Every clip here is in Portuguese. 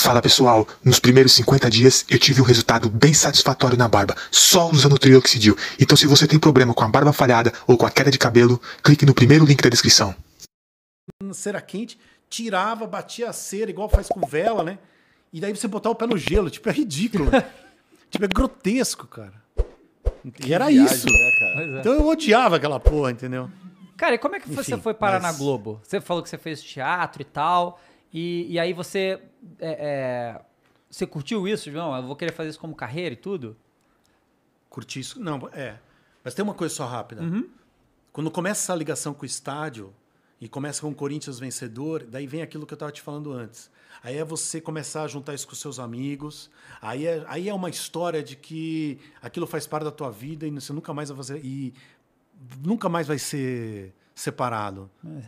Fala pessoal, nos primeiros 50 dias eu tive um resultado bem satisfatório na barba, só usando o trioxidil. Então se você tem problema com a barba falhada ou com a queda de cabelo, clique no primeiro link da descrição. Cera quente, tirava, batia a cera igual faz com vela, né? E daí você botar o pé no gelo, tipo, é ridículo. Né? tipo, é grotesco, cara. e era viagem, isso. Né, é. Então eu odiava aquela porra, entendeu? Cara, e como é que Enfim, você foi parar mas... na Globo? Você falou que você fez teatro e tal. E, e aí você. É, é, você curtiu isso, João? Eu vou querer fazer isso como carreira e tudo? Curti isso? Não, é. Mas tem uma coisa só rápida. Uhum. Quando começa essa ligação com o estádio e começa com o Corinthians vencedor, daí vem aquilo que eu estava te falando antes. Aí é você começar a juntar isso com seus amigos. Aí é, aí é uma história de que aquilo faz parte da tua vida e você nunca mais vai fazer. E nunca mais vai ser separado. É.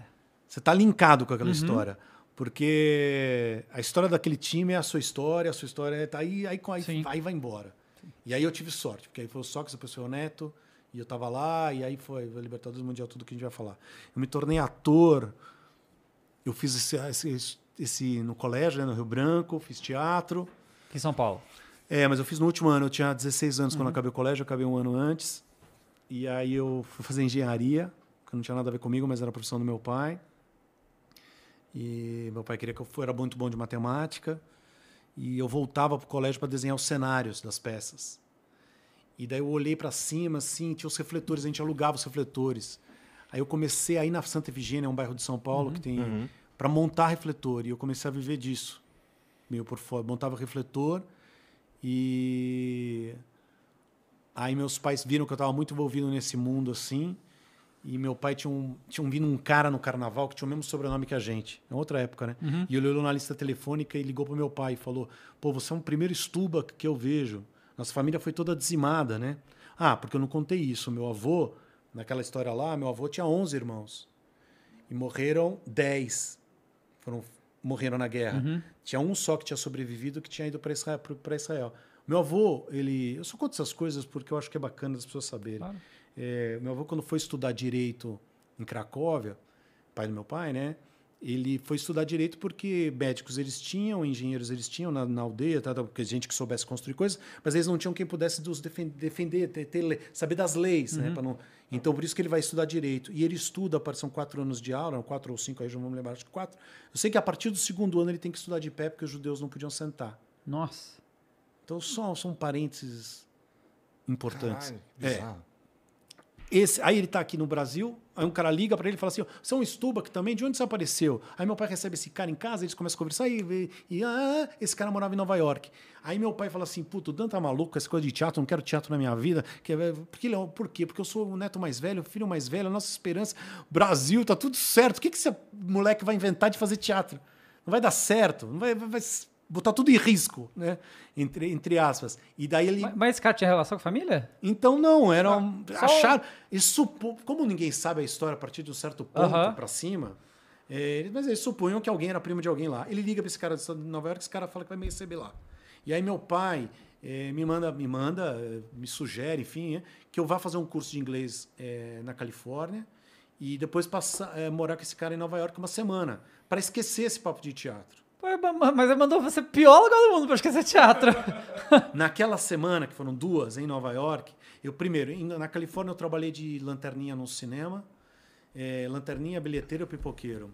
Você está linkado com aquela uhum. história. Porque a história daquele time é a sua história, a sua história é, tá aí, aí, aí, aí vai embora. Sim. E aí eu tive sorte, porque aí foi o Sócrates, depois foi o Neto, e eu tava lá, e aí foi o Libertadores Mundial, tudo que a gente vai falar. Eu me tornei ator, eu fiz esse, esse, esse no colégio, né, no Rio Branco, fiz teatro. Aqui em São Paulo? É, mas eu fiz no último ano, eu tinha 16 anos uhum. quando acabei o colégio, eu acabei um ano antes. E aí eu fui fazer engenharia, que não tinha nada a ver comigo, mas era a profissão do meu pai. E meu pai queria que eu fosse, era muito bom de matemática. E eu voltava para o colégio para desenhar os cenários das peças. E daí eu olhei para cima, assim, tinha os refletores, a gente alugava os refletores. Aí eu comecei aí na Santa Efigênia, um bairro de São Paulo uhum, que tem uhum. para montar refletor. E eu comecei a viver disso, meio por fora. Montava refletor e aí meus pais viram que eu estava muito envolvido nesse mundo assim. E meu pai tinha, um, tinha vindo um cara no carnaval que tinha o mesmo sobrenome que a gente. É outra época, né? Uhum. E ele olhou na lista telefônica e ligou pro meu pai e falou: Pô, você é o primeiro estuba que eu vejo. Nossa família foi toda dizimada, né? Ah, porque eu não contei isso. Meu avô, naquela história lá, meu avô tinha 11 irmãos. E morreram 10. Foram, morreram na guerra. Uhum. Tinha um só que tinha sobrevivido que tinha ido para Israel, Israel. Meu avô, ele. Eu só conto essas coisas porque eu acho que é bacana as pessoas saberem. Claro. É, meu avô, quando foi estudar direito em Cracóvia, pai do meu pai, né? Ele foi estudar direito porque médicos eles tinham, engenheiros eles tinham na, na aldeia, tá, tá porque gente que soubesse construir coisas, mas eles não tinham quem pudesse os defender, defender ter, ter, saber das leis, né, uhum. né? Não... Então, por isso que ele vai estudar direito. E ele estuda, são quatro anos de aula, quatro ou cinco, aí já vamos lembrar, acho que quatro. Eu sei que a partir do segundo ano ele tem que estudar de pé, porque os judeus não podiam sentar. Nossa. Então, só são parênteses importantes. Caralho, é. Esse, aí ele está aqui no Brasil, aí um cara liga para ele e fala assim: você é um estuba que também? De onde você apareceu? Aí meu pai recebe esse cara em casa, eles começam a conversar e, e ah, ah, ah, esse cara morava em Nova York. Aí meu pai fala assim: puto, o Dan tá maluco, essa coisa de teatro, não quero teatro na minha vida. É, porque, é por quê? Porque eu sou o neto mais velho, o filho mais velho, a nossa esperança. Brasil, tá tudo certo. O que, que esse moleque vai inventar de fazer teatro? Não vai dar certo, não vai, vai, vai botar tudo em risco, né? Entre, entre aspas. E daí ele. Mas, mas esse cara tinha relação com a família? Então não, era. Ah, um, ah, acharam. Eles como ninguém sabe a história a partir de um certo ponto uh -huh. para cima, é, mas eles supunham que alguém era primo de alguém lá. Ele liga para esse cara de Nova York, esse cara fala que vai me receber lá. E aí meu pai é, me manda, me manda, é, me sugere, enfim, é, que eu vá fazer um curso de inglês é, na Califórnia e depois passar, é, morar com esse cara em Nova York uma semana para esquecer esse papo de teatro. Mas ele mandou você pior lugar do mundo pra esquecer teatro. Naquela semana, que foram duas em Nova York, eu primeiro, na Califórnia eu trabalhei de lanterninha no cinema, é, lanterninha, bilheteiro e pipoqueiro.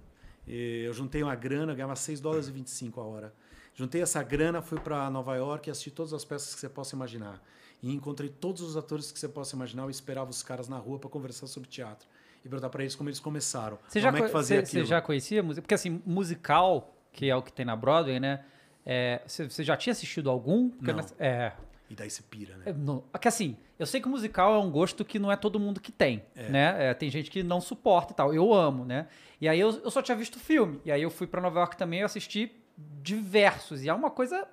Eh, eu juntei uma grana, eu ganhava 6 dólares e 25 a hora. Juntei essa grana, fui para Nova York e assisti todas as peças que você possa imaginar. E encontrei todos os atores que você possa imaginar e esperava os caras na rua para conversar sobre teatro. E perguntar para eles como eles começaram. Você já, é você, você já conhecia música? Porque assim, musical que é o que tem na Broadway, né? É, você é, já tinha assistido algum? Porque não. Nessa, é. E daí você pira, né? É, não, é que assim, eu sei que musical é um gosto que não é todo mundo que tem, é. né? É, tem gente que não suporta e tal. Eu amo, né? E aí eu, eu só tinha visto filme. E aí eu fui para Nova York também, e assisti diversos. E é uma coisa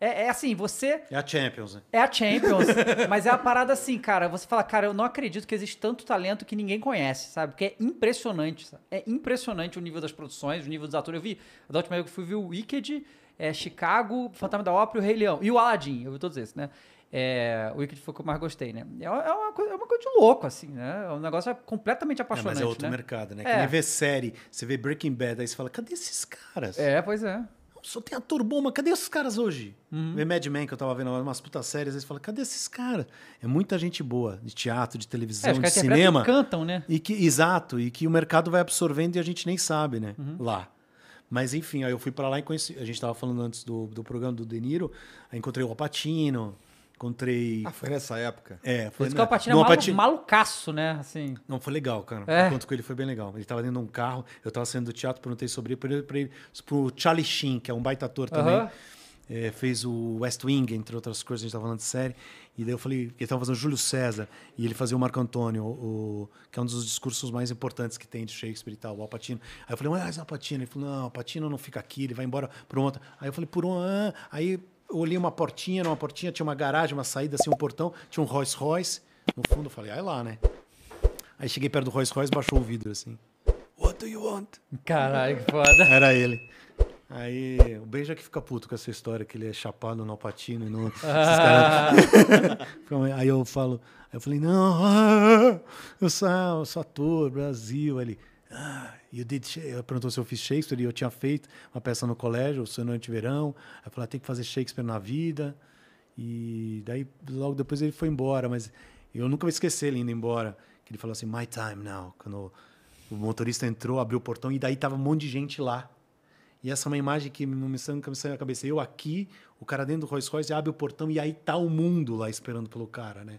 é, é, assim, você. É a Champions. Né? É a Champions. mas é a parada assim, cara. Você fala, cara, eu não acredito que existe tanto talento que ninguém conhece, sabe? Porque é impressionante. Sabe? É impressionante o nível das produções, o nível dos atores. Eu vi, da última vez que eu fui, vi o Wicked, é, Chicago, Fantasma da Ópera, o Rei Leão. E o Aladdin, eu vi todos esses, né? É, o Wicked foi o que eu mais gostei, né? É, é uma, coisa, é uma coisa de louco, assim, né? É um negócio é completamente apaixonante. É, mas é outro né? mercado, né? É. Que nem vê série, você vê Breaking Bad, aí você fala, cadê esses caras? É, pois é só tem ator bom, mas cadê esses caras hoje? Uhum. The Mad Men, que eu tava vendo umas putas séries, eles falam, cadê esses caras? É muita gente boa, de teatro, de televisão, é, de é cinema. Que cantam, né? E que, exato, e que o mercado vai absorvendo e a gente nem sabe, né? Uhum. Lá. Mas enfim, aí eu fui para lá e conheci. A gente tava falando antes do, do programa do De Niro, aí encontrei o Apatino, Encontrei. Ah, foi nessa época? É, foi. nessa época. que o Alpatino é malu... malucaço, né? Assim. Não, foi legal, cara. É. O com ele foi bem legal. Ele tava dentro de um carro, eu tava saindo do teatro, perguntei sobre ele, pra ele, pra ele pro Charlie Sheen, que é um baita ator também. Uh -huh. é, fez o West Wing, entre outras coisas, a gente tava falando de série. E daí eu falei, ele tava fazendo Júlio César, e ele fazia o Marco Antônio, o, que é um dos discursos mais importantes que tem de Shakespeare e tal, o Alpatino. Aí eu falei, mas Alpatino? Ele falou, não, Alpatino não fica aqui, ele vai embora para Aí eu falei, por um. Aí olhei uma portinha, numa portinha tinha uma garagem, uma saída, assim, um portão, tinha um Rolls Royce. No fundo, eu falei, ah, é lá, né? Aí cheguei perto do Rolls Royce, baixou o vidro, assim. What do you want? Caralho, que foda. Era ele. Aí, o Benja que fica puto com essa história, que ele é chapado no Alpatino e no... Ah. aí eu falo... Aí eu falei, não, eu sou, eu sou ator, Brasil. ali. ele ah, you did eu perguntou se eu fiz Shakespeare e eu tinha feito uma peça no colégio, o Sonante de Verão. aí falou, ah, tem que fazer Shakespeare na vida. E daí, logo depois ele foi embora, mas eu nunca vou esquecer ele indo embora. Que ele falou assim, my time now. Quando o motorista entrou, abriu o portão e daí tava um monte de gente lá. E essa é uma imagem que não me saiu na cabeça. Eu aqui, o cara dentro do Rolls Royce abre o portão e aí tá o mundo lá esperando pelo cara, né?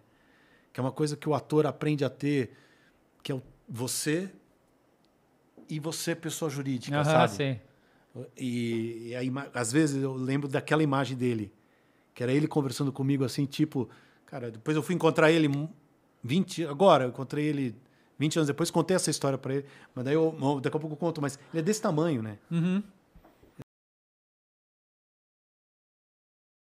Que é uma coisa que o ator aprende a ter, que é você e você pessoa jurídica, uhum, sabe? Sim. E, e aí, às vezes eu lembro daquela imagem dele, que era ele conversando comigo assim, tipo, cara, depois eu fui encontrar ele 20, agora eu encontrei ele 20 anos depois, contei essa história para ele, mas daí eu, daqui a pouco eu conto, mas ele é desse tamanho, né? Uhum.